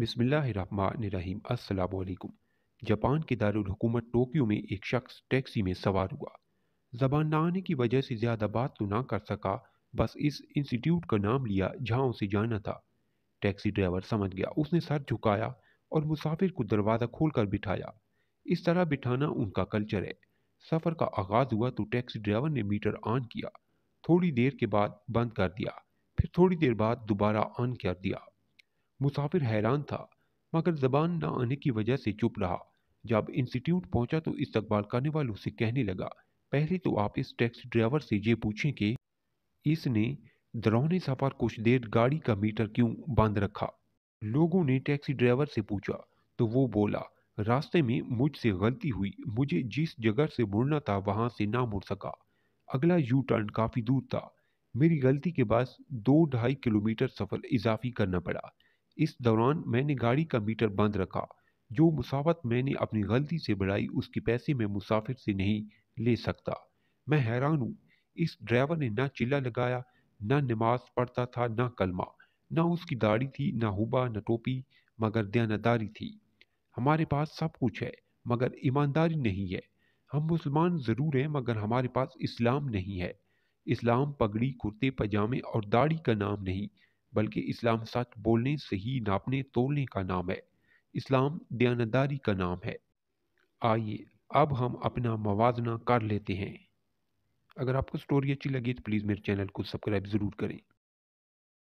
बिसमीम् अल्लाम जापान के दारकूमत टोक्यो में एक शख्स टैक्सी में सवार हुआ जबान ना आने की वजह से ज़्यादा बात तो ना कर सका बस इस इंस्टीट्यूट का नाम लिया जहाँ उसे जाना था टैक्सी ड्राइवर समझ गया उसने सर झुकाया और मुसाफिर को दरवाज़ा खोलकर बिठाया इस तरह बिठाना उनका कल्चर है सफ़र का आगाज़ हुआ तो टैक्सी ड्राइवर ने मीटर ऑन किया थोड़ी देर के बाद बंद कर दिया फिर थोड़ी देर बाद दोबारा ऑन कर दिया मुसाफिर हैरान था मगर जबान ना आने की वजह से चुप रहा जब इंस्टीट्यूट पहुंचा तो इस्तकबाल करने वालों से कहने लगा पहले तो आप इस टैक्सी ड्राइवर से ये पूछें कि इसने दरौने सफर कुछ देर गाड़ी का मीटर क्यों बंद रखा लोगों ने टैक्सी ड्राइवर से पूछा तो वो बोला रास्ते में मुझसे गलती हुई मुझे जिस जगह से मुड़ना था वहाँ से ना मुड़ सका अगला यू टर्न काफ़ी दूर था मेरी गलती के बाद दो ढाई किलोमीटर सफ़र इजाफी करना पड़ा इस दौरान मैंने गाड़ी का मीटर बंद रखा जो मुसावत मैंने अपनी गलती से बढ़ाई उसके पैसे मैं मुसाफिर से नहीं ले सकता मैं हैरान हूँ इस ड्राइवर ने ना चिल्ला लगाया ना नमाज पढ़ता था ना कलमा ना उसकी दाढ़ी थी ना हुबा न टोपी मगर दयानदारी थी हमारे पास सब कुछ है मगर ईमानदारी नहीं है हम मुसलमान ज़रूर हैं मगर हमारे पास इस्लाम नहीं है इस्लाम पगड़ी कुर्ते पजामे और दाढ़ी का नाम नहीं बल्कि इस्लाम सच बोलने सही नापने तोलने का नाम है इस्लाम दयानदारी का नाम है आइए अब हम अपना मवाजना कर लेते हैं अगर आपको स्टोरी अच्छी लगी तो प्लीज़ मेरे चैनल को सब्सक्राइब ज़रूर करें